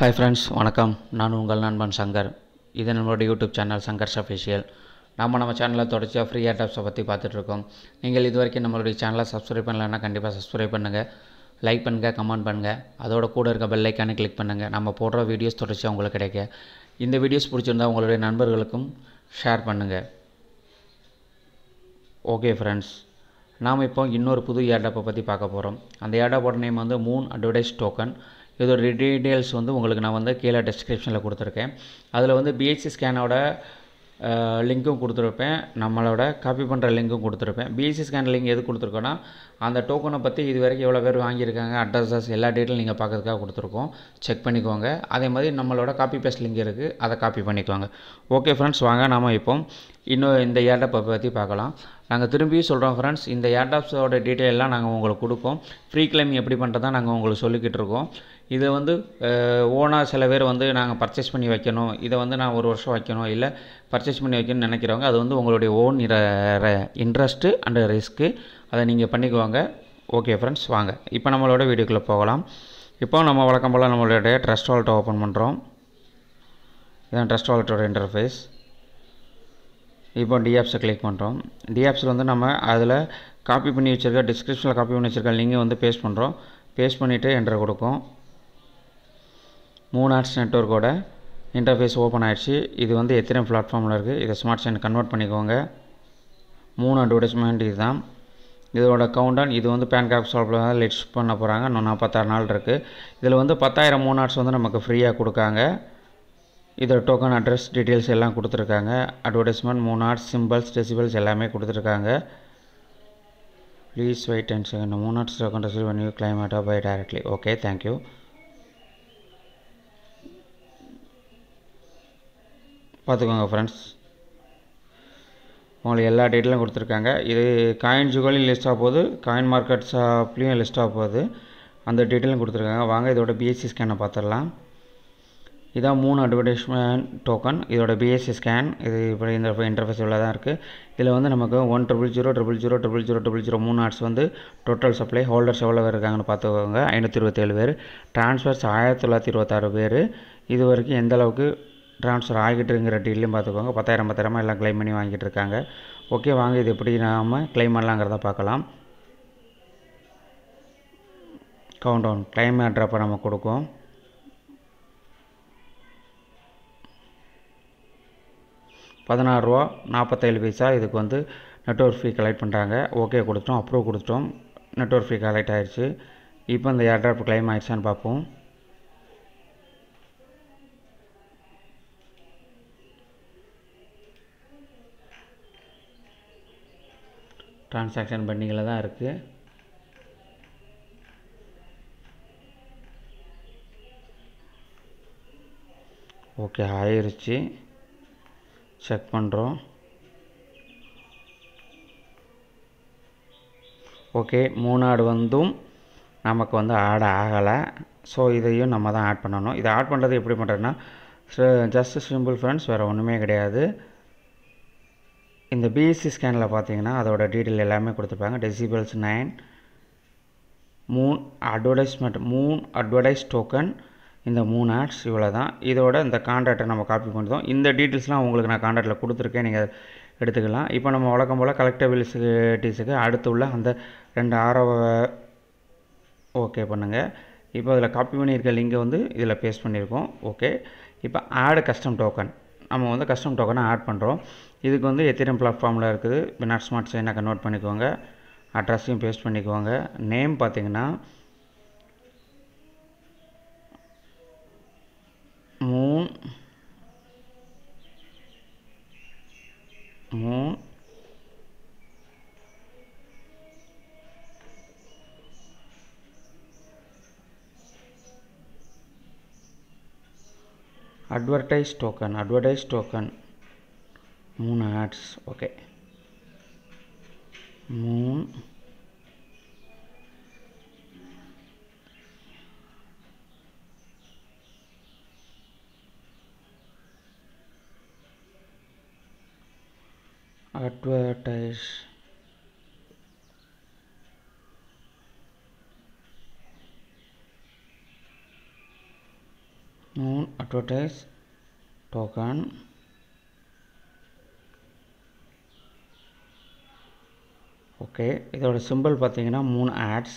Hi friends வணக்கம் நான் உங்கள் நண்பன் சங்கர் இது நம்மளோட யூடியூப் சேனல் சங்கர்ஸ் அஃபிஷியல் நம்ம நம்ம சேனலில் தொடர்ச்சியாக ஃப்ரீ ஏர்டாப்ஸை பற்றி பார்த்துட்ருக்கோம் நீங்கள் இது வரைக்கும் நம்மளுடைய சேனலை சப்ஸ்கிரைப் பண்ணலைன்னா கண்டிப்பாக சப்ஸ்கிரைப் பண்ணுங்கள் லைக் பண்ணுங்கள் கமெண்ட் பண்ணுங்கள் அதோட கூட இருக்க பெல் ஐக்கானு கிளிக் பண்ணுங்கள் நம்ம போடுற வீடியோஸ் தொடர்ச்சியாக உங்களுக்கு கிடைக்க இந்த வீடியோஸ் பிடிச்சிருந்தால் உங்களுடைய நண்பர்களுக்கும் ஷேர் பண்ணுங்கள் ஓகே ஃப்ரெண்ட்ஸ் நாம் இப்போ இன்னொரு புது ஏர்டாப்பை பற்றி பார்க்க போகிறோம் அந்த ஏர்டாப்போட நேம் வந்து மூன் அட்வர்டைஸ் டோக்கன் இதோட டீட்டெயில்ஸ் வந்து உங்களுக்கு நான் வந்து கீழே டிஸ்கிரிப்ஷனில் கொடுத்துருக்கேன் அதில் வந்து பிஎஸ்சி ஸ்கேனோட லிங்க்கும் கொடுத்துருப்பேன் நம்மளோட காப்பி பண்ணுற லிங்க்கும் கொடுத்துருப்பேன் பிஎஸ்சி ஸ்கேன் லிங்க் எது கொடுத்துருக்கோன்னா அந்த டோக்கனை பற்றி இது வரைக்கும் எவ்வளோ பேர் வாங்கியிருக்காங்க அட்ரஸஸ் எல்லா டீட்டெயிலும் நீங்கள் பார்க்கறதுக்காக கொடுத்துருக்கோம் செக் பண்ணிக்கோங்க அதே மாதிரி நம்மளோட காப்பி பேஸ்ட் லிங்க் இருக்குது அதை காப்பி பண்ணிக்கோங்க ஓகே ஃப்ரெண்ட்ஸ் வாங்க நாம் இப்போ இன்னும் இந்த ஏர்டப்பை பற்றி பார்க்கலாம் நாங்கள் திரும்பியும் சொல்கிறோம் ஃப்ரெண்ட்ஸ் இந்த ஏர்டாப்ஸோட டீட்டெயிலெலாம் நாங்கள் உங்களுக்கு கொடுப்போம் ஃப்ரீ கிளைம் எப்படி பண்ணுறதா நாங்கள் உங்களுக்கு சொல்லிக்கிட்டு இருக்கோம் இதை வந்து ஓனாக சில பேர் வந்து நாங்கள் பர்ச்சேஸ் பண்ணி வைக்கணும் இதை வந்து நான் ஒரு வருஷம் வைக்கணும் இல்லை பர்ச்சேஸ் பண்ணி வைக்கணும்னு நினைக்கிறவங்க அது வந்து உங்களுடைய ஓன் இன்ட்ரெஸ்ட்டு அண்டு ரிஸ்க்கு அதை நீங்கள் பண்ணிக்குவாங்க ஓகே ஃப்ரெண்ட்ஸ் வாங்க இப்போ நம்மளோட வீடியோக்குள்ளே போகலாம் இப்போ நம்ம வழக்கம் போல் நம்மளுடைய ட்ரஸ்ட் வால்ட்டை ஓப்பன் பண்ணுறோம் இதான் ட்ரஸ்ட் வால்ட்டோட இன்டர்ஃபேஸ் இப்போ டிஆப்ஸை கிளிக் பண்ணுறோம் டிஆப்ஸில் வந்து நம்ம அதில் காப்பி பண்ணி வச்சுருக்க டிஸ்கிரிப்ஷனில் காப்பி பண்ணி வச்சுருக்க லிங்கை வந்து பேஸ்ட் பண்ணுறோம் பேஸ்ட் பண்ணிவிட்டு என்டர் கொடுக்கும் மூணு ஆர்ட்ஸ் நெட்ஒர்க்கோட இன்டர்ஃபேஸ் ஓப்பன் ஆகிடுச்சு இது வந்து எத்தனை பிளாட்ஃபார்மில் இருக்குது இதை ஸ்மார்ட் சென்ட் கன்வெர்ட் பண்ணிக்கோங்க மூணு அட்வர்டைஸ்மெண்ட் இதுதான் இதோட கவுண்டன் இது வந்து பேன் கார்டு ஷாப்பில் லிஸ்ட் பண்ண போகிறாங்க இன்னும் நாற்பத்தாறு நாள் இருக்குது இதில் வந்து பத்தாயிரம் மூணு ஆர்ட்ஸ் வந்து நமக்கு ஃப்ரீயாக கொடுக்காங்க இதோட டோக்கன் அட்ரஸ் டீட்டெயில்ஸ் எல்லாம் கொடுத்துருக்காங்க அட்வர்டைஸ்மெண்ட் மூணு சிம்பிள்ஸ் டெசிபிள்ஸ் எல்லாமே கொடுத்துருக்காங்க ப்ளீஸ் வெயிட் அண்ட் செகண்ட் மூணு ஆர்ட்ஸ் டோக்கன் ரிசீவ் பண்ணி claim by directly okay thank you பார்த்துக்கோங்க ஃப்ரெண்ட்ஸ் உங்களுக்கு எல்லா டீட்டெயிலும் கொடுத்துருக்காங்க இது காயின் ஜுகலையும் லிஸ்ட் ஆக போகுது காயின் மார்க்கெட்ஸ் ஆப்லேயும் லிஸ்ட் ஆக போகுது அந்த டீட்டெயிலும் கொடுத்துருக்காங்க வாங்க இதோட பிஎஸ்சி ஸ்கேனை பார்த்துடலாம் இதான் மூணு அட்வர்டைஸ்மெண்ட் டோக்கன் இதோட பிஎஸ்சி ஸ்கேன் இது இப்போ இந்த இன்டர்ஃபேஸ் உள்ள தான் இருக்குது இதில் வந்து நமக்கு one triple zero triple zero triple zero triple zero மூணு ஆட்ஸ் வந்து டோட்டல் சப்ளை ஹோல்டர்ஸ் எவ்வளோ பேர் இருக்காங்கன்னு பார்த்துக்கோங்க ஐநூற்றி இருபத்தேழு பேர் ட்ரான்ஸ்ஃபர்ஸ் ஆயிரத்தி தொள்ளாயிரத்தி இருபத்தாறு பேர் இது வரைக்கும் எந்த அளவுக்கு ட்ரான்ஸ்ஃபர் இருக்கிற டீல்லையும் பார்த்துக்கோங்க பத்தாயிரம் பத்தாயிரமாக எல்லாம் கிளைம் பண்ணி வாங்கிட்டு இருக்காங்க ஓகே வாங்க இது எப்படி நாம் கிளைம் பண்ணலாங்கிறத பார்க்கலாம் கவுண்ட் டவுன் கிளைம் அட்ராப்பை நம்ம கொடுக்கும் பதினாறுரூவா நாற்பத்தேழு பைசா இதுக்கு வந்து நெட்ஒர்க் ஃபீ கலெக்ட் பண்ணுறாங்க ஓகே கொடுத்துட்டோம் அப்ரூவ் கொடுத்துட்டோம் நெட்ஒர்க் ஃபீ கலெக்ட் ஆகிடுச்சு இப்போ இந்த ஏர்ட்ராப் கிளைம் ஆயிடுச்சான்னு பார்ப்போம் ட்ரான்சாக்ஷன் பண்ணிங்கில் தான் இருக்குது ஓகே ஆயிடுச்சு செக் பண்ணுறோம் ஓகே மூணு ஆடு வந்தும் நமக்கு வந்து ஆட் ஆகலை ஸோ இதையும் நம்ம தான் ஆட் பண்ணணும் இதை ஆட் பண்ணுறது எப்படி பண்ணுறதுன்னா ஜஸ்ட் சிம்பிள் ஃப்ரெண்ட்ஸ் வேறு ஒன்றுமே கிடையாது இந்த பிஎஸ்சி ஸ்கேனில் பார்த்தீங்கன்னா அதோட டீட்டெயில் எல்லாமே கொடுத்துருப்பாங்க டெசிபிள்ஸ் நைன் மூணு அட்வர்டைஸ்மெண்ட் மூணு அட்வர்டைஸ் டோக்கன் இந்த மூணு ஆட்ஸ் இவ்வளோ தான் இதோட இந்த காண்டாக்டை நம்ம காப்பி பண்ணுறோம் இந்த டீட்டெயில்ஸ்லாம் உங்களுக்கு நான் காண்டாக்டில் கொடுத்துருக்கேன் நீங்கள் எடுத்துக்கலாம் இப்போ நம்ம வழக்கம் போல் டீஸுக்கு அடுத்து உள்ள அந்த ரெண்டு ஆரோவை ஓகே பண்ணுங்கள் இப்போ அதில் காப்பி பண்ணியிருக்க லிங்கை வந்து இதில் பேஸ்ட் பண்ணியிருக்கோம் ஓகே இப்போ ஆடு கஸ்டம் டோக்கன் நம்ம வந்து கஸ்டம் டோக்கனை ஆட் பண்ணுறோம் இதுக்கு வந்து எத்திரம் பிளாட்ஃபார்மில் இருக்குது பினாட் ஸ்மார்ட் சைனாக கன்வெர்ட் பண்ணிக்கோங்க அட்ரஸையும் பேஸ்ட் பண்ணிக்குவாங்க நேம் பார்த்தீங்கன்னா மூணு hmm. advertise token advertise token moon hats. okay moon advertise non advertise token okay idoda symbol பார்த்தீங்கன்னா moon ads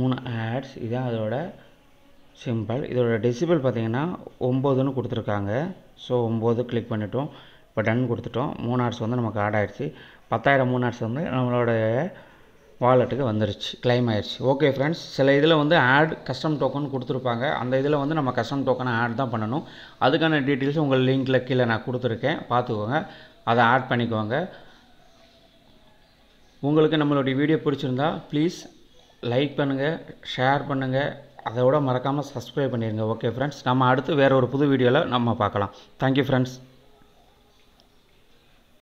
மூணு ஆட்ஸ் இதுதான் அதோட சிம்பிள் இதோட டெசிபிள் பார்த்தீங்கன்னா ஒம்போதுன்னு கொடுத்துருக்காங்க ஸோ ஒம்பது கிளிக் பண்ணிட்டோம் இப்போ டன் கொடுத்துட்டோம் மூணு ஆட்ஸ் வந்து நமக்கு ஆட் ஆகிடுச்சு பத்தாயிரம் மூணு ஆட்ஸ் வந்து நம்மளோட வாலெட்டுக்கு வந்துருச்சு கிளைம் ஆயிடுச்சு ஓகே ஃப்ரெண்ட்ஸ் சில இதில் வந்து ஆட் கஸ்டம் டோக்கன் கொடுத்துருப்பாங்க அந்த இதில் வந்து நம்ம கஸ்டம் டோக்கனை ஆட் தான் பண்ணணும் அதுக்கான டீட்டெயில்ஸ் உங்கள் லிங்க்கில் கீழே நான் கொடுத்துருக்கேன் பார்த்துக்கோங்க அதை ஆட் பண்ணிக்கோங்க உங்களுக்கு நம்மளுடைய வீடியோ பிடிச்சிருந்தா ப்ளீஸ் லைக் பண்ணுங்கள் ஷேர் பண்ணுங்கள் அதோட மறக்காமல் சப்ஸ்கிரைப் பண்ணிடுங்க ஓகே ஃப்ரெண்ட்ஸ் நம்ம அடுத்து வேறு ஒரு புது வீடியோவில் நம்ம பார்க்கலாம் தேங்க்யூ ஃப்ரெண்ட்ஸ்